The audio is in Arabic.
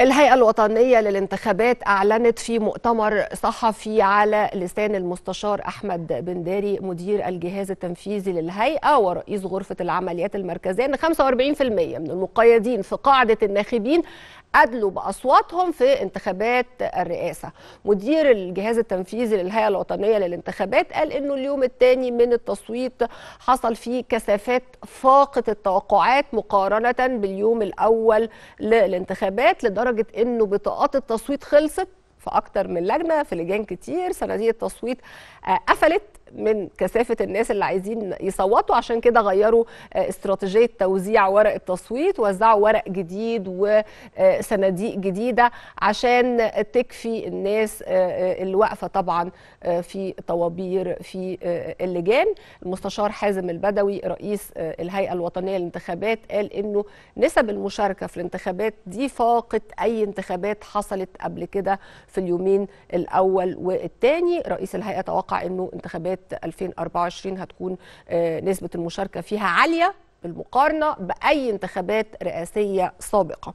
الهيئة الوطنية للانتخابات أعلنت في مؤتمر صحفي على لسان المستشار أحمد بن داري مدير الجهاز التنفيذي للهيئة ورئيس غرفة العمليات المركزية أن 45% من المقيدين في قاعدة الناخبين أدلوا بأصواتهم في انتخابات الرئاسة مدير الجهاز التنفيذي للهيئة الوطنية للانتخابات قال أنه اليوم الثاني من التصويت حصل فيه كثافات فاقت التوقعات مقارنة باليوم الأول للانتخابات لدرجة أنه بطاقات التصويت خلصت في أكتر من لجنة في لجان كتير صناديق التصويت آه، قفلت من كثافه الناس اللي عايزين يصوتوا عشان كده غيروا آه، استراتيجيه توزيع ورق التصويت وزعوا ورق جديد وصناديق آه، جديده عشان تكفي الناس آه، اللي واقفه طبعا في طوابير في اللجان المستشار حازم البدوي رئيس الهيئه الوطنيه للانتخابات قال انه نسب المشاركه في الانتخابات دي فاقت اي انتخابات حصلت قبل كده في اليومين الاول والثاني رئيس الهيئه توقع انه انتخابات 2024 هتكون آه، نسبة المشاركة فيها عالية بالمقارنة بأي انتخابات رئاسية سابقة